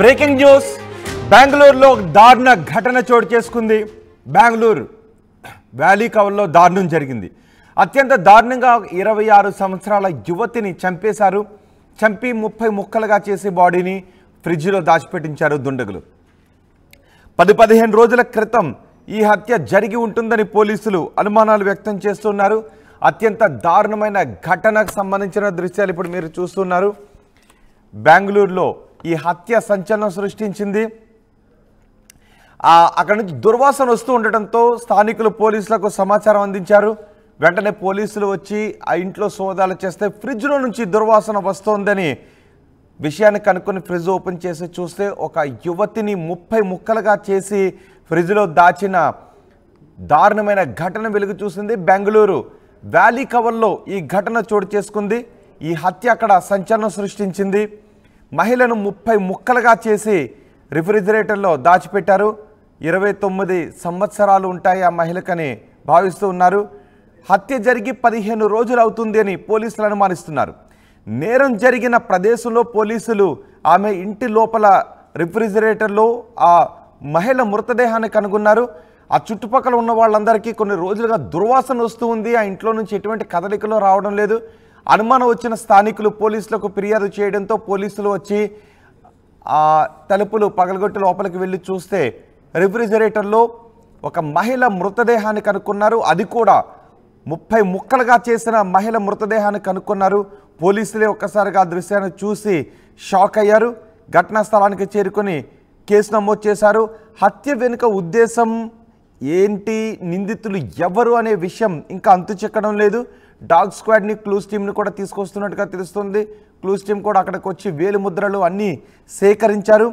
breaking news బెంగళూరులో దారుణ ఘటన చోటు చేసుకుంది బెంగళూరు వ్యాలీ కవర్లో దారుణం జరిగింది అత్యంత దారుణంగా ఇరవై ఆరు సంవత్సరాల యువతిని చంపేశారు చంపి ముప్పై ముక్కలుగా చేసి బాడీని ఫ్రిడ్జ్లో దాచిపెట్టించారు దుండగులు పది పదిహేను రోజుల క్రితం ఈ హత్య జరిగి ఉంటుందని పోలీసులు అనుమానాలు వ్యక్తం చేస్తున్నారు అత్యంత దారుణమైన ఘటనకు సంబంధించిన దృశ్యాలు ఇప్పుడు మీరు చూస్తున్నారు బెంగళూరులో ఈ హత్య సంచలనం సృష్టించింది అక్కడి నుంచి దుర్వాసన వస్తూ ఉండటంతో స్థానికులు పోలీసులకు సమాచారం అందించారు వెంటనే పోలీసులు వచ్చి ఆ ఇంట్లో సోదాలు చేస్తే ఫ్రిడ్జ్లో నుంచి దుర్వాసన వస్తోందని విషయాన్ని కనుక్కొని ఫ్రిడ్జ్ ఓపెన్ చేసి చూస్తే ఒక యువతిని ముప్పై ముక్కలుగా చేసి ఫ్రిడ్జ్లో దాచిన దారుణమైన ఘటన వెలుగు చూసింది బెంగళూరు వ్యాలీ కవర్లో ఈ ఘటన చోటు చేసుకుంది ఈ హత్య అక్కడ సంచలనం సృష్టించింది మహిళను ముప్పై ముక్కలుగా చేసి రిఫ్రిజిరేటర్లో దాచిపెట్టారు ఇరవై తొమ్మిది సంవత్సరాలు ఉంటాయి ఆ మహిళకని భావిస్తూ ఉన్నారు హత్య జరిగి పదిహేను రోజులు అవుతుంది అని పోలీసులు అనుమానిస్తున్నారు నేరం జరిగిన ప్రదేశంలో పోలీసులు ఆమె ఇంటి లోపల రిఫ్రిజిరేటర్లో ఆ మహిళ మృతదేహాన్ని కనుగొన్నారు ఆ చుట్టుపక్కల ఉన్న వాళ్ళందరికీ కొన్ని రోజులుగా దుర్వాసన వస్తూ ఉంది ఆ ఇంట్లో నుంచి ఎటువంటి కదలికలో రావడం లేదు అనుమానం వచ్చిన స్థానికులు పోలీసులకు ఫిర్యాదు చేయడంతో పోలీసులు వచ్చి ఆ తలుపులు పగలగొట్టి లోపలికి వెళ్ళి చూస్తే రిఫ్రిజిరేటర్లో ఒక మహిళ మృతదేహాన్ని కనుక్కున్నారు అది కూడా ముప్పై ముక్కలుగా చేసిన మహిళ మృతదేహాన్ని కనుక్కున్నారు పోలీసులే ఒక్కసారిగా ఆ దృశ్యాన్ని చూసి షాక్ అయ్యారు ఘటనా స్థలానికి చేరుకొని కేసు నమోదు చేశారు హత్య వెనుక ఉద్దేశం ఏంటి నిందితులు ఎవరు అనే విషయం ఇంకా అంతు చెక్కడం లేదు డాగ్ స్క్వాడ్ని క్లూజ్ టీమ్ని కూడా తీసుకొస్తున్నట్టుగా తెలుస్తుంది క్లూజ్ టీం కూడా అక్కడికి వచ్చి వేలు ముద్రలు అన్నీ సేకరించారు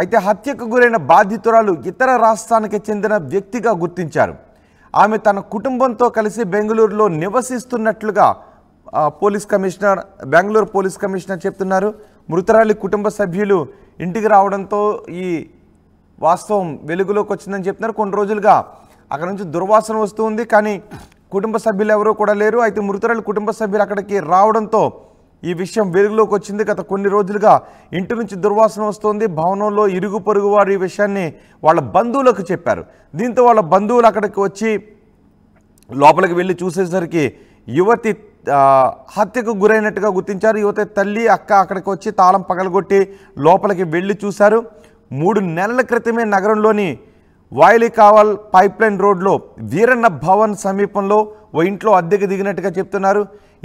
అయితే హత్యకు గురైన బాధితురాలు ఇతర రాష్ట్రానికి చెందిన వ్యక్తిగా గుర్తించారు ఆమె తన కుటుంబంతో కలిసి బెంగళూరులో నివసిస్తున్నట్లుగా police commissioner Bengaluru police commissioner చెప్తున్నారు మృతురాలి కుటుంబ సభ్యులు ఇంటికి రావడంతో ఈ వాస్తవం వెలుగులోకి వచ్చిందని చెప్తున్నారు కొన్ని రోజులుగా అక్కడ నుంచి దుర్వాసన వస్తూ ఉంది కానీ కుటుంబ సభ్యులు ఎవరూ కూడా లేరు అయితే మృతురాలు కుటుంబ సభ్యులు అక్కడికి రావడంతో ఈ విషయం వెలుగులోకి వచ్చింది గత కొన్ని రోజులుగా ఇంటి నుంచి దుర్వాసన వస్తోంది భవనంలో ఇరుగు పొరుగు వారు ఈ విషయాన్ని వాళ్ళ బంధువులకు చెప్పారు దీంతో వాళ్ళ బంధువులు అక్కడికి వచ్చి లోపలికి వెళ్ళి చూసేసరికి యువతి హత్యకు గురైనట్టుగా గుర్తించారు యువతి తల్లి అక్క అక్కడికి వచ్చి తాళం పగలగొట్టి లోపలికి వెళ్ళి చూశారు మూడు నెలల క్రితమే నగరంలోని కావల్ పైప్లైన్ రోడ్లో వీరన్న భవన్ సమీపంలో ఓ ఇంట్లో అద్దెకు దిగినట్టుగా చెప్తున్నారు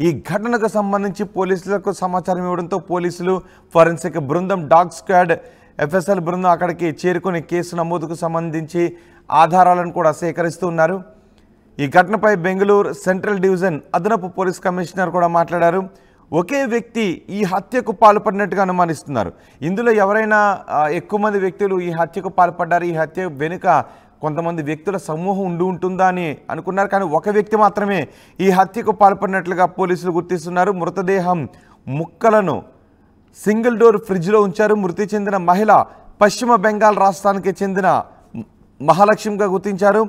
ఈ ఘటనకు సంబంధించి పోలీసులకు సమాచారం ఇవ్వడంతో పోలీసులు ఫారెన్సిక్ బృందం డాగ్ స్క్వాడ్ ఎఫ్ఎస్ఎల్ బృందం అక్కడికి చేరుకుని కేసు నమోదుకు సంబంధించి ఆధారాలను కూడా సేకరిస్తున్నారు ఈ ఘటనపై బెంగళూరు సెంట్రల్ డివిజన్ అదనపు పోలీస్ కమిషనర్ కూడా మాట్లాడారు ఒకే వ్యక్తి ఈ హత్యకు పాల్పడినట్టుగా అనుమానిస్తున్నారు ఇందులో ఎవరైనా ఎక్కువ మంది వ్యక్తులు ఈ హత్యకు పాల్పడ్డారు ఈ హత్య వెనుక కొంతమంది వ్యక్తుల సమూహం ఉండి ఉంటుందా అని అనుకున్నారు కానీ ఒక వ్యక్తి మాత్రమే ఈ హత్యకు పాల్పడినట్లుగా పోలీసులు గుర్తిస్తున్నారు మృతదేహం ముక్కలను సింగిల్ డోర్ ఫ్రిడ్జ్లో ఉంచారు మృతి చెందిన మహిళ పశ్చిమ బెంగాల్ రాష్ట్రానికి చెందిన మహాలక్ష్మిగా గుర్తించారు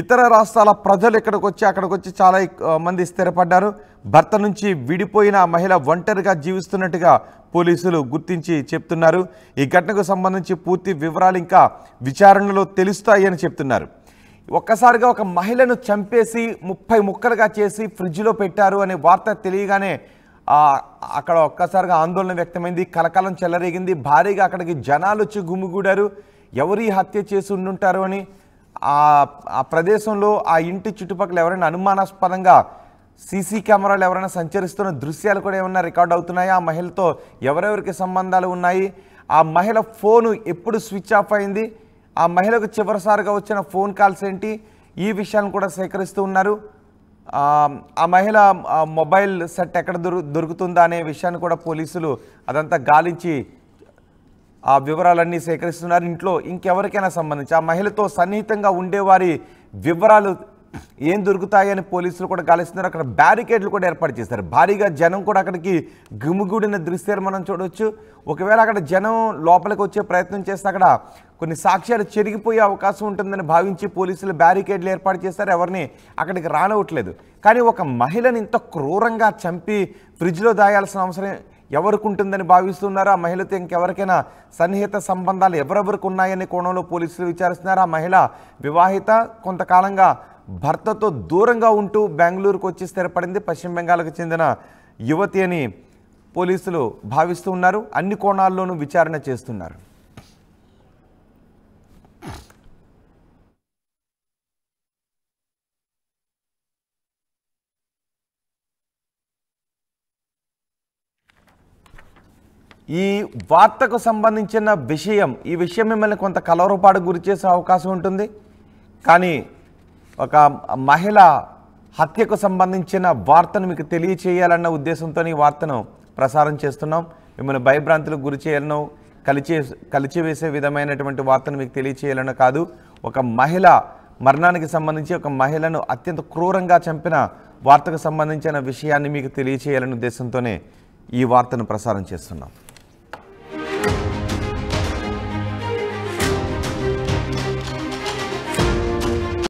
ఇతర రాష్ట్రాల ప్రజలు ఇక్కడికి వచ్చి అక్కడికి వచ్చి చాలా మంది స్థిరపడ్డారు భర్త నుంచి విడిపోయిన మహిళ ఒంటరిగా జీవిస్తున్నట్టుగా పోలీసులు గుర్తించి చెప్తున్నారు ఈ ఘటనకు సంబంధించి పూర్తి వివరాలు ఇంకా విచారణలో తెలుస్తాయని చెప్తున్నారు ఒక్కసారిగా ఒక మహిళను చంపేసి ముప్పై ముక్కలుగా చేసి ఫ్రిడ్జ్లో పెట్టారు అనే వార్త తెలియగానే అక్కడ ఒక్కసారిగా ఆందోళన వ్యక్తమైంది కలకలం చెలరేగింది భారీగా అక్కడికి జనాలు వచ్చి గుమ్మిగూడారు ఎవరి హత్య చేసి ఉండుంటారు అని ఆ ప్రదేశంలో ఆ ఇంటి చుట్టుపక్కల ఎవరైనా అనుమానాస్పదంగా సీసీ కెమెరాలు ఎవరైనా సంచరిస్తున్న దృశ్యాలు కూడా ఏమైనా రికార్డ్ అవుతున్నాయా ఆ మహిళతో ఎవరెవరికి సంబంధాలు ఉన్నాయి ఆ మహిళ ఫోను ఎప్పుడు స్విచ్ ఆఫ్ అయింది ఆ మహిళకు చివరిసారిగా వచ్చిన ఫోన్ కాల్స్ ఏంటి ఈ విషయాలను కూడా సేకరిస్తూ ఉన్నారు ఆ మహిళ మొబైల్ సెట్ ఎక్కడ దొరుకుతుందా అనే విషయాన్ని కూడా పోలీసులు అదంతా గాలించి ఆ వివరాలన్నీ సేకరిస్తున్నారు ఇంట్లో ఇంకెవరికైనా సంబంధించి ఆ మహిళతో సన్నిహితంగా ఉండేవారి వివరాలు ఏం దొరుకుతాయని పోలీసులు కూడా గాలిస్తున్నారు అక్కడ బ్యారికేడ్లు కూడా ఏర్పాటు చేశారు భారీగా జనం కూడా అక్కడికి గుమిగూడిన దృశ్యాలు మనం చూడవచ్చు ఒకవేళ అక్కడ జనం లోపలికి వచ్చే ప్రయత్నం చేస్తే అక్కడ కొన్ని సాక్ష్యాలు చెరిగిపోయే అవకాశం ఉంటుందని భావించి పోలీసులు బ్యారికేడ్లు ఏర్పాటు చేస్తారు ఎవరిని అక్కడికి రానవట్లేదు కానీ ఒక మహిళని ఇంత క్రూరంగా చంపి ఫ్రిడ్జ్లో దాయాల్సిన అవసరం ఎవరికి ఉంటుందని భావిస్తున్నారా మహిళతో ఇంకెవరికైనా సన్నిహిత సంబంధాలు ఎవరెవరికి ఉన్నాయనే కోణంలో పోలీసులు విచారిస్తున్నారా మహిళ వివాహిత కొంతకాలంగా భర్తతో దూరంగా ఉంటూ బెంగళూరుకు వచ్చి స్థిరపడింది పశ్చిమ బెంగాల్కు చెందిన యువతి అని పోలీసులు భావిస్తూ ఉన్నారు అన్ని కోణాల్లోనూ విచారణ చేస్తున్నారు ఈ వార్తకు సంబంధించిన విషయం ఈ విషయం మిమ్మల్ని కొంత కలవరపాటు గురి చేసే అవకాశం ఉంటుంది కానీ ఒక మహిళ హత్యకు సంబంధించిన వార్తను మీకు తెలియచేయాలన్న ఉద్దేశంతో ఈ వార్తను ప్రసారం చేస్తున్నాం మిమ్మల్ని భయభ్రాంతులకు గురి చేయాలను కలిచే కలిచివేసే విధమైనటువంటి వార్తను మీకు తెలియచేయాలనో కాదు ఒక మహిళ మరణానికి సంబంధించి ఒక మహిళను అత్యంత క్రూరంగా చంపిన వార్తకు సంబంధించిన విషయాన్ని మీకు తెలియచేయాలనే ఉద్దేశంతోనే ఈ వార్తను ప్రసారం చేస్తున్నాం